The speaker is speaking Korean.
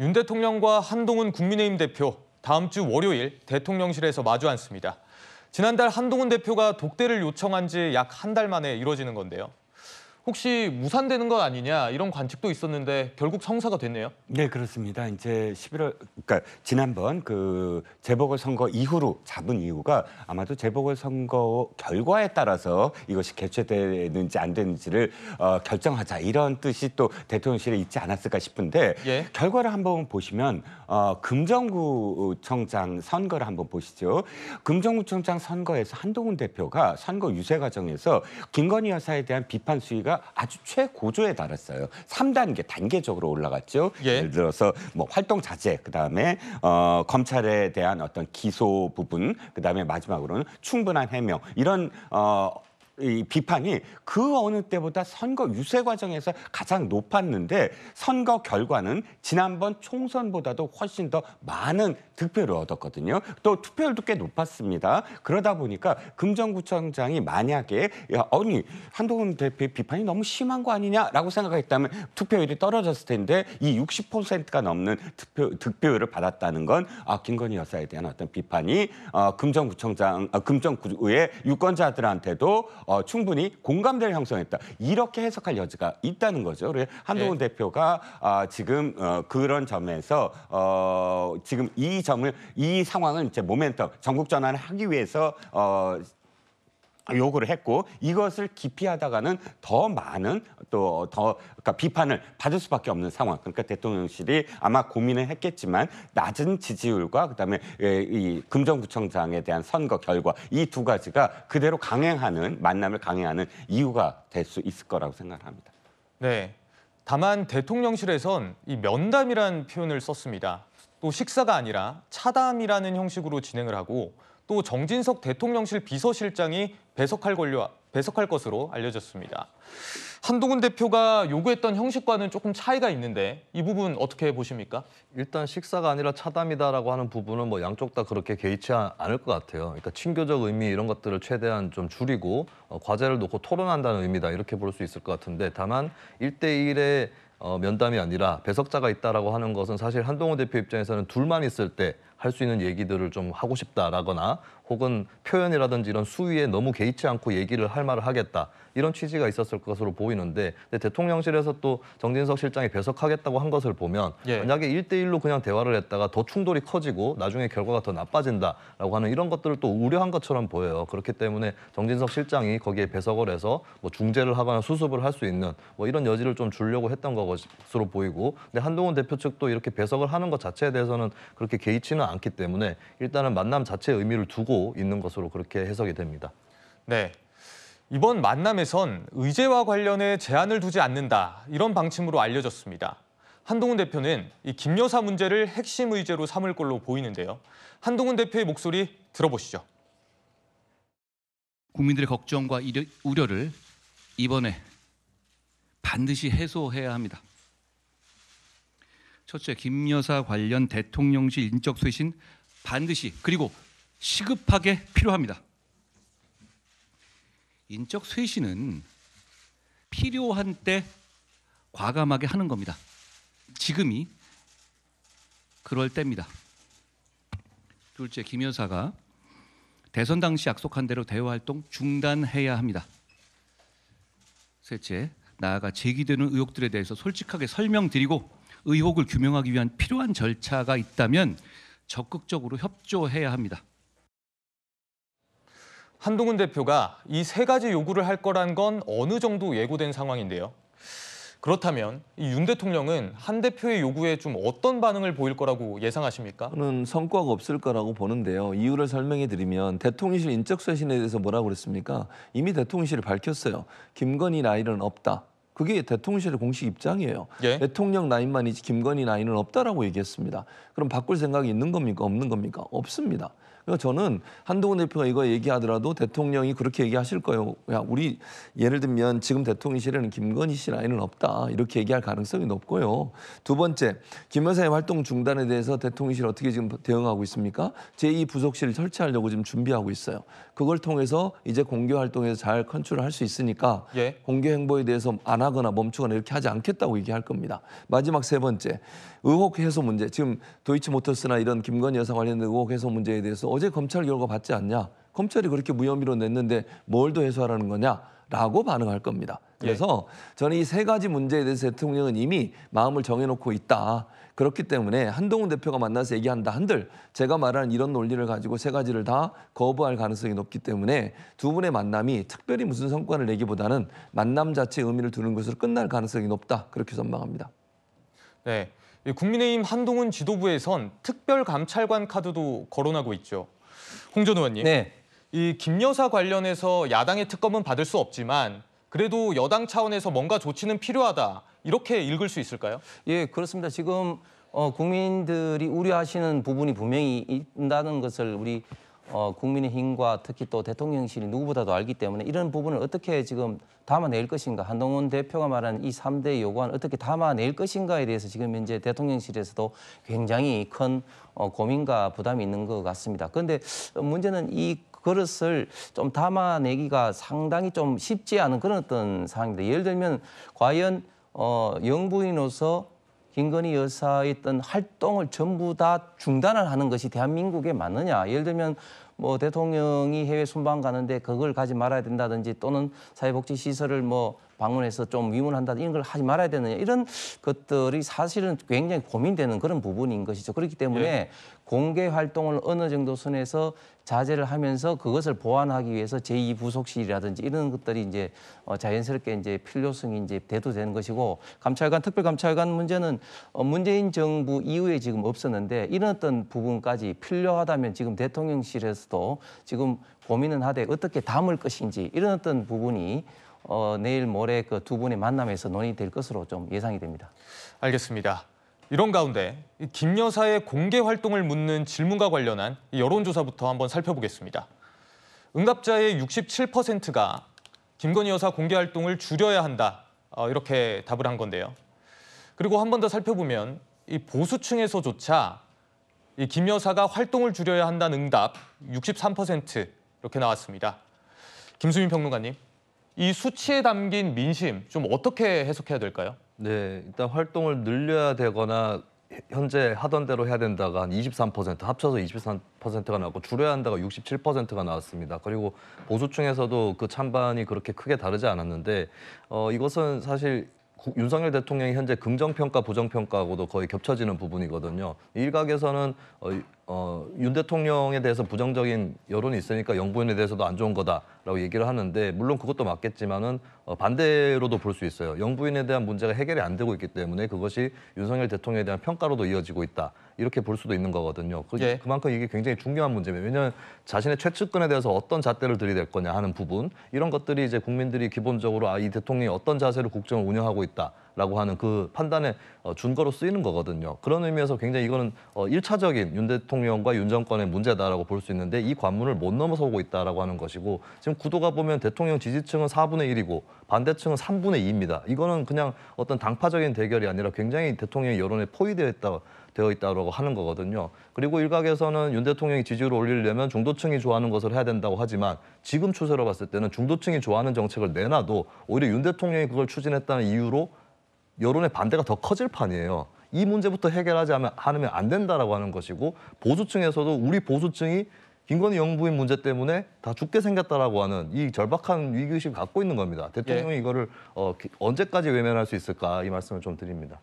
윤 대통령과 한동훈 국민의힘 대표 다음 주 월요일 대통령실에서 마주 앉습니다. 지난달 한동훈 대표가 독대를 요청한 지 약 한 달 만에 이뤄지는 건데요. 혹시 무산되는 건 아니냐 이런 관측도 있었는데 결국 성사가 됐네요. 네 그렇습니다. 이제 11월 그러니까 지난번 그 재보궐 선거 이후로 잡은 이유가 아마도 재보궐 선거 결과에 따라서 이것이 개최되는지 안 되는지를 어, 결정하자 이런 뜻이 또 대통령실에 있지 않았을까 싶은데 예. 결과를 한번 보시면 어, 금정구청장 선거를 한번 보시죠. 금정구청장 선거에서 한동훈 대표가 선거 유세 과정에서 김건희 여사에 대한 비판 수위가 경제가 아주 최고조에 달했어요. 3단계 단계적으로 올라갔죠. 예. 예를 들어서 뭐 활동 자제, 그다음에 어 검찰에 대한 어떤 기소 부분, 그다음에 마지막으로는 충분한 해명 이런 어이 비판이 그 어느 때보다 선거 유세 과정에서 가장 높았는데 선거 결과는 지난번 총선보다도 훨씬 더 많은 득표를 얻었거든요. 또 투표율도 꽤 높았습니다. 그러다 보니까 금정구청장이 만약에 야, 아니 한동훈 대표의 비판이 너무 심한 거 아니냐라고 생각했다면 투표율이 떨어졌을 텐데 이 60%가 넘는 득표, 득표율을 받았다는 건 아, 김건희 여사에 대한 어떤 비판이 어, 금정구청장, 어, 금정구의 유권자들한테도 어, 어, 충분히 공감대를 형성했다. 이렇게 해석할 여지가 있다는 거죠. 그래 한동훈 네. 대표가 아, 지금 어, 그런 점에서 어, 지금 이 점을 이 상황을 이제 모멘텀 전국 전환을 하기 위해서 어, 아, 요구를 했고 이것을 기피하다가는 더 많은 또더 그러니까 비판을 받을 수밖에 없는 상황. 그러니까 대통령실이 아마 고민을 했겠지만 낮은 지지율과 그다음에 예, 이 금정구청장에 대한 선거 결과 이 두 가지가 그대로 강행하는 만남을 강행하는 이유가 될 수 있을 거라고 생각합니다. 네. 다만 대통령실에선 이면담이라는 표현을 썼습니다. 또 식사가 아니라 차담이라는 형식으로 진행을 하고 또 정진석 대통령실 비서실장이 배석할 권리와 배석할 것으로 알려졌습니다. 한동훈 대표가 요구했던 형식과는 조금 차이가 있는데 이 부분 어떻게 보십니까? 일단 식사가 아니라 차담이다라고 하는 부분은 뭐 양쪽 다 그렇게 개의치 않을 것 같아요. 그러니까 친교적 의미 이런 것들을 최대한 좀 줄이고 어, 과제를 놓고 토론한다는 의미다 이렇게 볼 수 있을 것 같은데 다만 일대일의 어, 면담이 아니라 배석자가 있다라고 하는 것은 사실 한동훈 대표 입장에서는 둘만 있을 때 할 수 있는 얘기들을 좀 하고 싶다라거나 혹은 표현이라든지 이런 수위에 너무 개의치 않고 얘기를 할 말을 하겠다 이런 취지가 있었을 것으로 보입니다. 보이는데 대통령실에서 또 정진석 실장이 배석하겠다고 한 것을 보면 예. 만약에 1대1로 그냥 대화를 했다가 더 충돌이 커지고 나중에 결과가 더 나빠진다라고 하는 이런 것들을 또 우려한 것처럼 보여요. 그렇기 때문에 정진석 실장이 거기에 배석을 해서 뭐 중재를 하거나 수습을 할 수 있는 뭐 이런 여지를 좀 주려고 했던 것으로 보이고 근데 한동훈 대표 측도 이렇게 배석을 하는 것 자체에 대해서는 그렇게 개의치는 않기 때문에 일단은 만남 자체의 의미를 두고 있는 것으로 그렇게 해석이 됩니다. 네. 이번 만남에선 의제와 관련해 제한을 두지 않는다 이런 방침으로 알려졌습니다. 한동훈 대표는 이 김여사 문제를 핵심 의제로 삼을 걸로 보이는데요. 한동훈 대표의 목소리 들어보시죠. 국민들의 걱정과 우려를 이번에 반드시 해소해야 합니다. 첫째, 김여사 관련 대통령실 인적 쇄신 반드시 그리고 시급하게 필요합니다. 인적 쇄신은 필요한 때 과감하게 하는 겁니다. 지금이 그럴 때입니다. 둘째, 김 여사가 대선 당시 약속한 대로 대화 활동 중단해야 합니다. 셋째, 나아가 제기되는 의혹들에 대해서 솔직하게 설명드리고 의혹을 규명하기 위한 필요한 절차가 있다면 적극적으로 협조해야 합니다. 한동훈 대표가 이 세 가지 요구를 할 거란 건 어느 정도 예고된 상황인데요. 그렇다면 이 윤 대통령은 한 대표의 요구에 좀 어떤 반응을 보일 거라고 예상하십니까? 저는 성과가 없을 거라고 보는데요. 이유를 설명해 드리면 대통령실 인적쇄신에 대해서 뭐라고 그랬습니까? 이미 대통령실이 밝혔어요. 김건희 라인은 없다. 그게 대통령실의 공식 입장이에요. 예? 대통령 라인만이지 김건희 라인은 없다라고 얘기했습니다. 그럼 바꿀 생각이 있는 겁니까? 없는 겁니까? 없습니다. 그러니 저는 한동훈 대표가 이거 얘기하더라도 대통령이 그렇게 얘기하실 거예요. 야, 우리 예를 들면 지금 대통령실에는 김건희 씨 라인은 없다. 이렇게 얘기할 가능성이 높고요. 두 번째, 김 여사의 활동 중단에 대해서 대통령실 어떻게 지금 대응하고 있습니까? 제2부속실을 설치하려고 지금 준비하고 있어요. 그걸 통해서 이제 공개 활동에서 잘 컨트롤 할수 있으니까 예. 공개 행보에 대해서 안 하거나 멈추거나 이렇게 하지 않겠다고 얘기할 겁니다. 마지막 세 번째, 의혹 해소 문제. 지금 도이치모터스나 이런 김건희 여사 관련된 의혹 해소 문제에 대해서 어제 검찰 결과 받지 않냐? 검찰이 그렇게 무혐의로 냈는데 뭘 더 해소하라는 거냐라고 반응할 겁니다. 그래서 예. 저는 이 세 가지 문제에 대해서 대통령은 이미 마음을 정해놓고 있다. 그렇기 때문에 한동훈 대표가 만나서 얘기한다 한들 제가 말하는 이런 논리를 가지고 세 가지를 다 거부할 가능성이 높기 때문에 두 분의 만남이 특별히 무슨 성과를 내기보다는 만남 자체의 의미를 두는 것으로 끝날 가능성이 높다. 그렇게 전망합니다. 네. 예, 국민의힘 한동훈 지도부에선 특별감찰관 카드도 거론하고 있죠. 홍전 의원님, 네. 이 김여사 관련해서 야당의 특검은 받을 수 없지만 그래도 여당 차원에서 뭔가 조치는 필요하다 이렇게 읽을 수 있을까요? 예, 그렇습니다. 지금 어, 국민들이 우려하시는 부분이 분명히 있다는 것을 우리 어, 국민의힘과 특히 또 대통령실이 누구보다도 알기 때문에 이런 부분을 어떻게 지금 담아낼 것인가 한동훈 대표가 말한 이 3대 요구안 어떻게 담아낼 것인가에 대해서 지금 현재 대통령실에서도 굉장히 큰 어, 고민과 부담이 있는 것 같습니다. 그런데 문제는 이 그릇을 좀 담아내기가 상당히 좀 쉽지 않은 그런 어떤 상황인데 예를 들면 과연 어, 영부인으로서 김건희 여사의 어떤 활동을 전부 다 중단을 하는 것이 대한민국에 맞느냐. 예를 들면 뭐 대통령이 해외 순방 가는데 그걸 가지 말아야 된다든지 또는 사회복지 시설을 뭐 방문해서 좀 위문한다 이런 걸 하지 말아야 되느냐 이런 것들이 사실은 굉장히 고민되는 그런 부분인 것이죠. 그렇기 때문에 예. 공개 활동을 어느 정도 선에서 자제를 하면서 그것을 보완하기 위해서 제2부속실이라든지 이런 것들이 이제 어, 자연스럽게 이제 필요성이 이제 대두되는 것이고 감찰관 특별감찰관 문제는 어, 문재인 정부 이후에 지금 없었는데 이런 어떤 부분까지 필요하다면 지금 대통령실에서 그리스도 지금 고민은 하되 어떻게 담을 것인지 이런 어떤 부분이 어, 내일 모레 그 두 분의 만남에서 논의될 것으로 좀 예상이 됩니다. 알겠습니다. 이런 가운데 김 여사의 공개 활동을 묻는 질문과 관련한 여론조사부터 한번 살펴보겠습니다. 응답자의 67%가 김건희 여사 공개 활동을 줄여야 한다 어, 이렇게 답을 한 건데요. 그리고 한번 더 살펴보면 이 보수층에서조차 김 여사가 활동을 줄여야 한다는 응답 63% 이렇게 나왔습니다. 김수민 평론가님, 이 수치에 담긴 민심 좀 어떻게 해석해야 될까요? 네, 일단 활동을 늘려야 되거나 현재 하던 대로 해야 된다가 한23% 합쳐서 23%가 나왔고 줄여야 한다가 67%가 나왔습니다. 그리고 보수층에서도 그 찬반이 그렇게 크게 다르지 않았는데 어, 이것은 사실 윤석열 대통령이 현재 긍정평가, 부정평가하고도 거의 겹쳐지는 부분이거든요. 일각에서는 어, 어, 윤 대통령에 대해서 부정적인 여론이 있으니까 영부인에 대해서도 안 좋은 거다라고 얘기를 하는데 물론 그것도 맞겠지만은 어, 반대로도 볼 수 있어요. 영부인에 대한 문제가 해결이 안 되고 있기 때문에 그것이 윤석열 대통령에 대한 평가로도 이어지고 있다. 이렇게 볼 수도 있는 거거든요. 그, 예. 그만큼 이게 굉장히 중요한 문제입니다. 왜냐하면 자신의 최측근에 대해서 어떤 잣대를 들이댈 거냐 하는 부분 이런 것들이 이제 국민들이 기본적으로 아, 이 대통령이 어떤 자세로 국정을 운영하고 있다. 라고 하는 그 판단의 어, 준거로 쓰이는 거거든요. 그런 의미에서 굉장히 이거는 어, 일차적인윤 대통령과 윤 정권의 문제다라고 볼 수 있는데 이 관문을 못 넘어서고 있다라고 하는 것이고 지금 구도가 보면 대통령 지지층은 4분의 1이고 반대층은 3분의 2입니다. 이거는 그냥 어떤 당파적인 대결이 아니라 굉장히 대통령의 여론에 포위되어 있다 되어 있다고 하는 거거든요. 그리고 일각에서는 윤 대통령이 지지율을 올리려면 중도층이 좋아하는 것을 해야 된다고 하지만 지금 추세로 봤을 때는 중도층이 좋아하는 정책을 내놔도 오히려 윤 대통령이 그걸 추진했다는 이유로 여론의 반대가 더 커질 판이에요. 이 문제부터 해결하지 않으면 안 된다라고 하는 것이고 보수층에서도 우리 보수층이 김건희 영부인 문제 때문에 다 죽게 생겼다라고 하는 이 절박한 위기의식을 갖고 있는 겁니다. 대통령이 예. 이거를 어, 언제까지 외면할 수 있을까 이 말씀을 좀 드립니다.